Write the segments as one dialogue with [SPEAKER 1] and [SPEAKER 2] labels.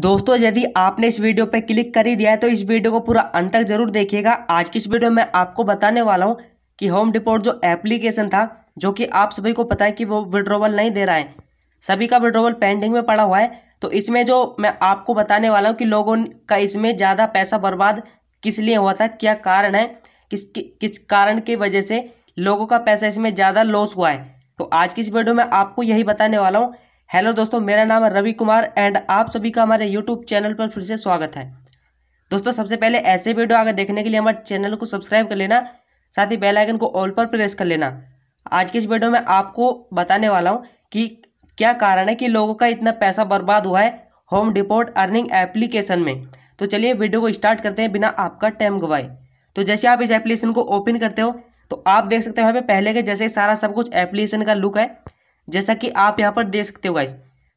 [SPEAKER 1] दोस्तों यदि आपने इस वीडियो पर क्लिक कर ही दिया है तो इस वीडियो को पूरा अंत तक जरूर देखिएगा आज की इस वीडियो में आपको बताने वाला हूँ कि होम डिपोर्ट जो एप्लीकेशन था जो कि आप सभी को पता है कि वो विड्रोवल नहीं दे रहा है सभी का विड्रोवल पेंडिंग में पड़ा हुआ है तो इसमें जो मैं आपको बताने वाला हूँ कि लोगों का इसमें ज़्यादा पैसा बर्बाद किस लिए हुआ था क्या कारण है किस कि, किस कारण की वजह से लोगों का पैसा इसमें ज़्यादा लॉस हुआ है तो आज की इस वीडियो में आपको यही बताने वाला हूँ हेलो दोस्तों मेरा नाम है रवि कुमार एंड आप सभी का हमारे यूट्यूब चैनल पर फिर से स्वागत है दोस्तों सबसे पहले ऐसे वीडियो आगे देखने के लिए हमारे चैनल को सब्सक्राइब कर लेना साथ ही बेल आइकन को ऑल पर प्रेस कर लेना आज के इस वीडियो में आपको बताने वाला हूँ कि क्या कारण है कि लोगों का इतना पैसा बर्बाद हुआ है होम डिपोर्ट अर्निंग एप्लीकेशन में तो चलिए वीडियो को स्टार्ट करते हैं बिना आपका टाइम गवाए तो जैसे आप इस एप्लीकेशन को ओपन करते हो तो आप देख सकते हो यहाँ पे पहले के जैसे सारा सब कुछ एप्लीकेशन का लुक है जैसा कि आप यहाँ पर देख सकते हो गाइस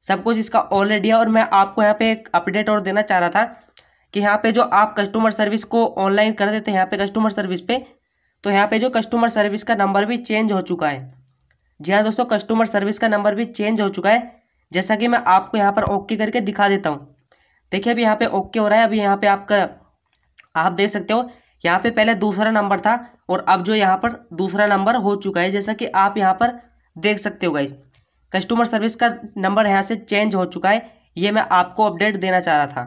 [SPEAKER 1] सब कुछ इसका ऑलरेडी है और मैं आपको यहाँ पे एक अपडेट और देना चाह रहा था कि यहाँ पे जो आप कस्टमर सर्विस को ऑनलाइन कर देते हैं यहाँ पे कस्टमर सर्विस पे तो यहाँ पे जो कस्टमर सर्विस का नंबर भी चेंज हो चुका है जी हाँ दोस्तों कस्टमर सर्विस का नंबर भी चेंज हो चुका है जैसा कि मैं आपको यहाँ पर ओके करके दिखा देता हूँ देखिए अभी यहाँ पे ओके हो रहा है अभी यहाँ पे आपका आप देख सकते हो यहाँ पे पहले दूसरा नंबर था और अब जो यहाँ पर दूसरा नंबर हो चुका है जैसा कि आप यहाँ पर देख सकते हो गाइस कस्टमर सर्विस का नंबर यहाँ से चेंज हो चुका है ये मैं आपको अपडेट देना चाह रहा था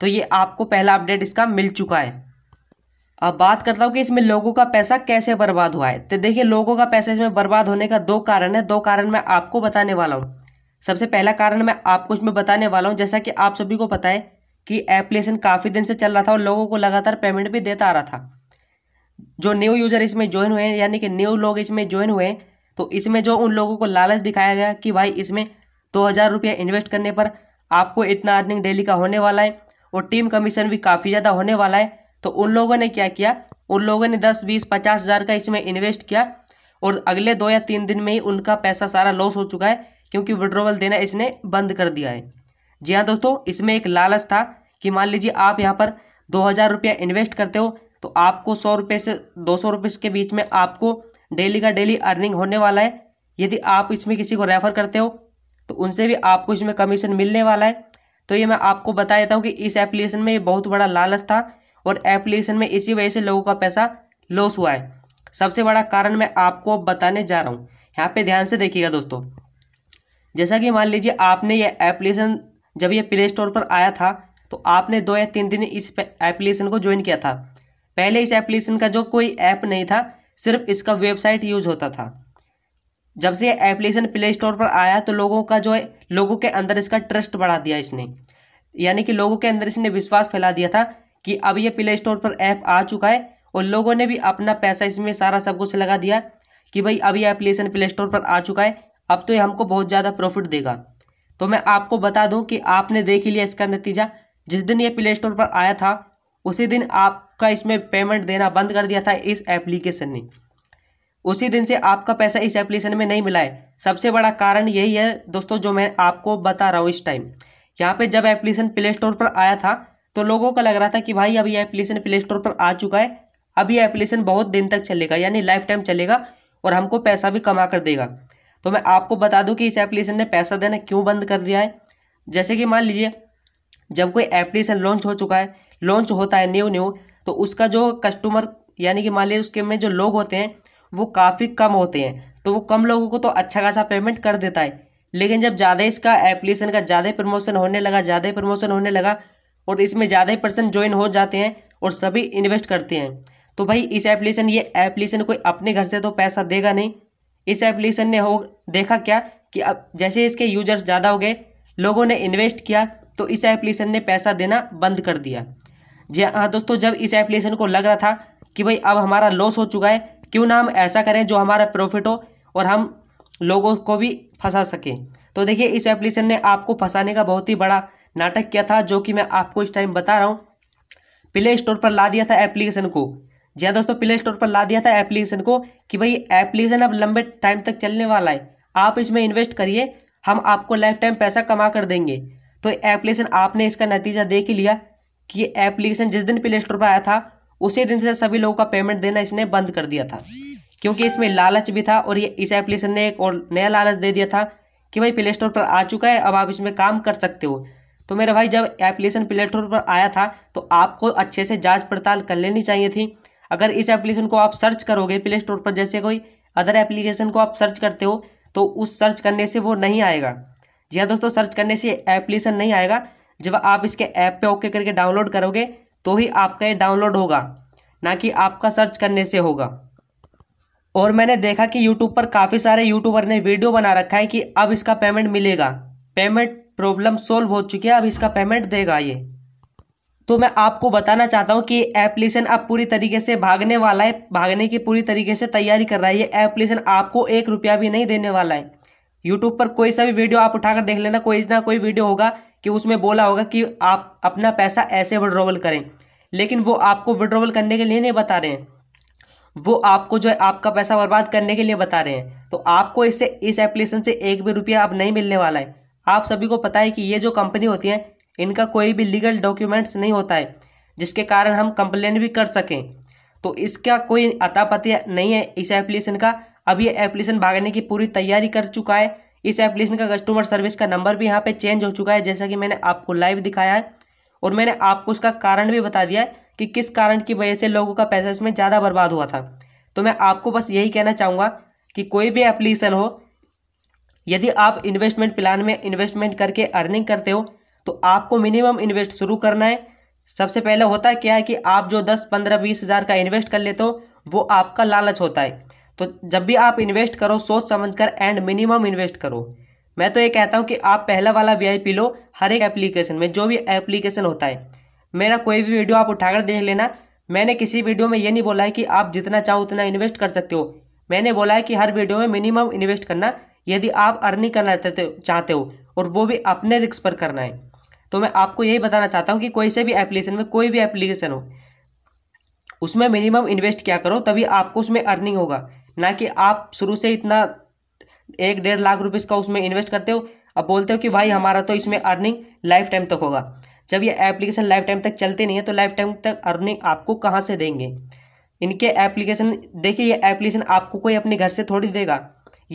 [SPEAKER 1] तो ये आपको पहला अपडेट इसका मिल चुका है अब बात करता हूँ कि इसमें लोगों का पैसा कैसे बर्बाद हुआ है तो देखिए लोगों का पैसा इसमें बर्बाद होने का दो कारण है दो कारण मैं आपको बताने वाला हूँ सबसे पहला कारण मैं आपको इसमें बताने वाला हूँ जैसा कि आप सभी को पता है कि एप्लीकेशन काफ़ी दिन से चल रहा था और लोगों को लगातार पेमेंट भी देता आ रहा था जो न्यू यूज़र इसमें ज्वाइन हुए हैं यानी कि न्यू लोग इसमें ज्वाइन हुए हैं तो इसमें जो उन लोगों को लालच दिखाया गया कि भाई इसमें दो हज़ार रुपया इन्वेस्ट करने पर आपको इतना अर्निंग डेली का होने वाला है और टीम कमीशन भी काफ़ी ज़्यादा होने वाला है तो उन लोगों ने क्या किया उन लोगों ने दस बीस पचास हज़ार का इसमें इन्वेस्ट किया और अगले दो या तीन दिन में ही उनका पैसा सारा लॉस हो चुका है क्योंकि विड्रोवल देना इसने बंद कर दिया है जी हाँ दोस्तों इसमें एक लालच था कि मान लीजिए आप यहाँ पर दो हज़ार रुपया इन्वेस्ट करते हो तो आपको सौ रुपये से दो सौ रुपये के बीच में आपको डेली का डेली अर्निंग होने वाला है यदि आप इसमें किसी को रेफ़र करते हो तो उनसे भी आपको इसमें कमीशन मिलने वाला है तो ये मैं आपको बता देता हूँ कि इस एप्लीकेशन में ये बहुत बड़ा लालच था और एप्लीकेशन में इसी वजह से लोगों का पैसा लॉस हुआ है सबसे बड़ा कारण मैं आपको बताने जा रहा हूँ यहाँ पे ध्यान से देखिएगा दोस्तों जैसा कि मान लीजिए आपने यह एप्लीकेशन जब यह प्ले स्टोर पर आया था तो आपने दो या तीन दिन इस एप्लीकेशन को ज्वाइन किया था पहले इस एप्लीकेशन का जो कोई ऐप नहीं था सिर्फ इसका वेबसाइट यूज़ होता था जब से एप्लीकेशन प्ले स्टोर पर आया तो लोगों का जो है लोगों के अंदर इसका ट्रस्ट बढ़ा दिया इसने यानी कि लोगों के अंदर इसने विश्वास फैला दिया था कि अब ये प्ले स्टोर पर ऐप आ चुका है और लोगों ने भी अपना पैसा इसमें सारा सब कुछ लगा दिया कि भाई अब ये एप्लीकेशन प्ले स्टोर पर आ चुका है अब तो ये हमको बहुत ज़्यादा प्रॉफिट देगा तो मैं आपको बता दूँ कि आपने देख ही लिया इसका नतीजा जिस दिन ये प्ले स्टोर पर आया था उसी दिन आप आपका इसमें पेमेंट देना बंद कर दिया था इस एप्लीकेशन ने उसी दिन से आपका पैसा इस एप्लीकेशन में नहीं मिला है सबसे बड़ा कारण यही है दोस्तों जो मैं आपको बता रहा हूँ इस टाइम यहाँ पे जब एप्लीकेशन प्ले स्टोर पर आया था तो लोगों का लग रहा था कि भाई अभी एप्लीकेशन प्ले स्टोर पर आ चुका है अभी एप्लीकेशन बहुत दिन तक चलेगा यानी लाइफ टाइम चलेगा और हमको पैसा भी कमा कर देगा तो मैं आपको बता दूं कि इस एप्लीकेशन ने पैसा देना क्यों बंद कर दिया है जैसे कि मान लीजिए जब कोई एप्लीकेशन लॉन्च हो चुका है लॉन्च होता है न्यू न्यू तो उसका जो कस्टमर यानी कि मान लीजिए उसके में जो लोग होते हैं वो काफ़ी कम होते हैं तो वो कम लोगों को तो अच्छा खासा पेमेंट कर देता है लेकिन जब ज़्यादा इसका एप्लीकेशन का ज़्यादा प्रमोशन होने लगा ज़्यादा प्रमोशन होने लगा और इसमें ज़्यादा पर्सन ज्वाइन हो जाते हैं और सभी इन्वेस्ट करते हैं तो भाई इस एप्लीकेशन ये एप्लीकेशन कोई अपने घर से तो पैसा देगा नहीं इस एप्लीकेशन ने हो देखा क्या कि अब जैसे इसके यूजर्स ज़्यादा हो गए लोगों ने इन्वेस्ट किया तो इस एप्लीकेशन ने पैसा देना बंद कर दिया जी हाँ दोस्तों जब इस एप्लीकेशन को लग रहा था कि भाई अब हमारा लॉस हो चुका है क्यों ना हम ऐसा करें जो हमारा प्रॉफिट हो और हम लोगों को भी फंसा सकें तो देखिए इस एप्लीकेशन ने आपको फंसाने का बहुत ही बड़ा नाटक किया था जो कि मैं आपको इस टाइम बता रहा हूँ प्ले स्टोर पर ला दिया था एप्लीकेशन को जी हाँ दोस्तों प्ले स्टोर पर ला दिया था एप्लीकेशन को कि भाई एप्लीकेशन अब लंबे टाइम तक चलने वाला है आप इसमें इन्वेस्ट करिए हम आपको लाइफ टाइम पैसा कमा कर देंगे तो एप्लीकेशन आपने इसका नतीजा देख ही लिया कि ये एप्लीकेशन जिस दिन प्ले स्टोर पर आया था उसी दिन से सभी लोगों का पेमेंट देना इसने बंद कर दिया था क्योंकि इसमें लालच भी था और ये इस एप्लीकेशन ने एक और नया लालच दे दिया था कि भाई प्ले स्टोर पर आ चुका है अब आप इसमें काम कर सकते हो तो मेरे भाई जब एप्लीकेशन प्ले स्टोर पर आया था तो आपको अच्छे से जांच पड़ताल कर लेनी चाहिए थी अगर इस एप्लीकेशन को आप सर्च करोगे प्ले स्टोर पर जैसे कोई अदर एप्लीकेशन को आप सर्च करते हो तो उस सर्च करने से वो नहीं आएगा जी हाँ दोस्तों सर्च करने से एप्लीकेशन नहीं आएगा जब आप इसके ऐप पे ओके करके डाउनलोड करोगे तो ही आपका ये डाउनलोड होगा ना कि आपका सर्च करने से होगा और मैंने देखा कि यूट्यूब पर काफ़ी सारे यूट्यूबर ने वीडियो बना रखा है कि अब इसका पेमेंट मिलेगा पेमेंट प्रॉब्लम सोल्व हो चुकी है अब इसका पेमेंट देगा ये तो मैं आपको बताना चाहता हूँ कि एप्लीकेशन अब पूरी तरीके से भागने वाला है भागने की पूरी तरीके से तैयारी कर रहा है ये एप्लीकेशन आपको एक रुपया भी नहीं देने वाला है यूट्यूब पर कोई सा भी वीडियो आप उठाकर देख लेना कोई ना कोई वीडियो होगा कि उसमें बोला होगा कि आप अपना पैसा ऐसे विड्रोवल करें लेकिन वो आपको विड्रोवल करने के लिए नहीं बता रहे हैं वो आपको जो है आपका पैसा बर्बाद करने के लिए बता रहे हैं तो आपको इससे इस एप्लीकेशन से एक भी रुपया अब नहीं मिलने वाला है आप सभी को पता है कि ये जो कंपनी होती है इनका कोई भी लीगल डॉक्यूमेंट्स नहीं होता है जिसके कारण हम कंप्लेन भी कर सकें तो इसका कोई अतापति नहीं है इस एप्लीकेशन का अब ये एप्लीकेशन भागने की पूरी तैयारी कर चुका है इस एप्लीकेशन का कस्टमर सर्विस का नंबर भी यहाँ पे चेंज हो चुका है जैसा कि मैंने आपको लाइव दिखाया है और मैंने आपको उसका कारण भी बता दिया है कि किस कारण की वजह से लोगों का पैसा इसमें ज़्यादा बर्बाद हुआ था तो मैं आपको बस यही कहना चाहूँगा कि कोई भी एप्लीकेशन हो यदि आप इन्वेस्टमेंट प्लान में इन्वेस्टमेंट करके अर्निंग करते हो तो आपको मिनिमम इन्वेस्ट शुरू करना है सबसे पहले होता है क्या है कि आप जो दस पंद्रह बीस हज़ार का इन्वेस्ट कर लेते हो वो आपका लालच होता है तो जब भी आप इन्वेस्ट करो सोच समझ कर एंड मिनिमम इन्वेस्ट करो मैं तो ये कहता हूँ कि आप पहला वाला वी लो हर एक एप्लीकेशन में जो भी एप्लीकेशन होता है मेरा कोई भी वीडियो आप उठाकर देख लेना मैंने किसी वीडियो में ये नहीं बोला है कि आप जितना चाहो उतना इन्वेस्ट कर सकते हो मैंने बोला है कि हर वीडियो में मिनिमम इन्वेस्ट करना यदि आप अर्निंग करना चाहते चाहते हो और वो भी अपने रिस्क पर करना है तो मैं आपको यही बताना चाहता हूँ कि कोई से भी एप्लीकेशन में कोई भी एप्लीकेशन हो उसमें मिनिमम इन्वेस्ट क्या करो तभी आपको उसमें अर्निंग होगा ना कि आप शुरू से इतना एक डेढ़ लाख रुपीज़ का उसमें इन्वेस्ट करते हो अब बोलते हो कि भाई हमारा तो इसमें अर्निंग लाइफ टाइम तक होगा जब ये एप्लीकेशन लाइफ टाइम तक चलते नहीं है तो लाइफ टाइम तक अर्निंग आपको कहाँ से देंगे इनके एप्लीकेशन देखिए ये एप्लीकेशन आपको कोई अपने घर से थोड़ी देगा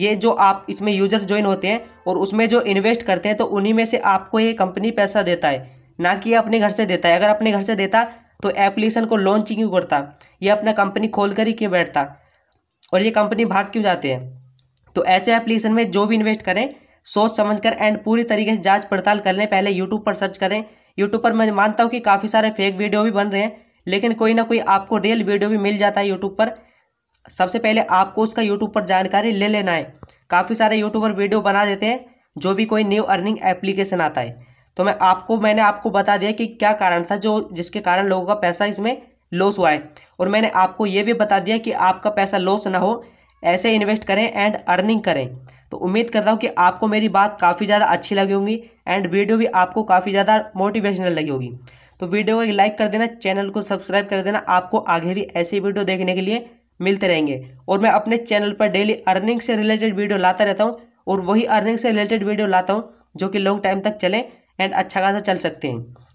[SPEAKER 1] ये जो आप इसमें यूजर्स ज्वाइन होते हैं और उसमें जो इन्वेस्ट करते हैं तो उन्हीं में से आपको ये कंपनी पैसा देता है ना कि ये अपने घर से देता है अगर अपने घर से देता तो एप्लीकेशन को लॉन्च ही क्यों करता ये अपना कंपनी खोल कर ही क्यों बैठता और ये कंपनी भाग क्यों जाते हैं तो ऐसे एप्लीकेशन में जो भी इन्वेस्ट करें सोच समझ कर एंड पूरी तरीके से जांच पड़ताल कर लें पहले यूट्यूब पर सर्च करें यूट्यूब पर मैं मानता हूँ कि काफ़ी सारे फेक वीडियो भी बन रहे हैं लेकिन कोई ना कोई आपको रियल वीडियो भी मिल जाता है यूट्यूब पर सबसे पहले आपको उसका यूट्यूब पर जानकारी ले लेना है काफ़ी सारे यूट्यूबर वीडियो बना देते हैं जो भी कोई न्यू अर्निंग एप्लीकेशन आता है तो मैं आपको मैंने आपको बता दिया कि क्या कारण था जो जिसके कारण लोगों का पैसा इसमें लॉस हुआ है और मैंने आपको ये भी बता दिया कि आपका पैसा लॉस ना हो ऐसे इन्वेस्ट करें एंड अर्निंग करें तो उम्मीद करता हूँ कि आपको मेरी बात काफ़ी ज़्यादा अच्छी लगी होगी एंड वीडियो भी आपको काफ़ी ज़्यादा मोटिवेशनल लगी होगी तो वीडियो को एक लाइक कर देना चैनल को सब्सक्राइब कर देना आपको आगे भी ऐसी वीडियो देखने के लिए मिलते रहेंगे और मैं अपने चैनल पर डेली अर्निंग से रिलेटेड वीडियो लाता रहता हूँ और वही अर्निंग से रिलेटेड वीडियो लाता हूँ जो कि लॉन्ग टाइम तक चलें एंड अच्छा खासा चल सकते हैं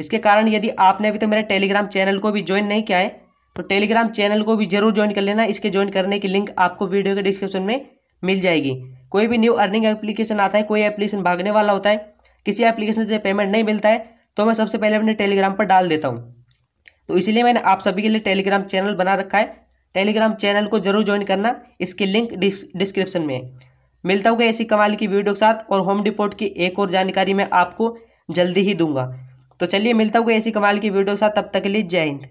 [SPEAKER 1] इसके कारण यदि आपने अभी तक तो मेरे टेलीग्राम चैनल को भी ज्वाइन नहीं किया है तो टेलीग्राम चैनल को भी जरूर ज्वाइन कर लेना इसके ज्वाइन करने की लिंक आपको वीडियो के डिस्क्रिप्शन में मिल जाएगी कोई भी न्यू अर्निंग एप्लीकेशन आता है कोई एप्लीकेशन भागने वाला होता है किसी एप्लीकेशन से पेमेंट नहीं मिलता है तो मैं सबसे पहले अपने टेलीग्राम पर डाल देता हूँ तो इसीलिए मैंने आप सभी के लिए टेलीग्राम चैनल बना रखा है टेलीग्राम चैनल को जरूर ज्वाइन करना इसकी लिंक डिस्क्रिप्शन में है मिलता हूँ ऐसी कमाल की वीडियो के साथ और होम डिपोर्ट की एक और जानकारी मैं आपको जल्दी ही दूंगा तो चलिए मिलता हुआ ऐसी कमाल की वीडियो के साथ तब तक के लिए जय हिंद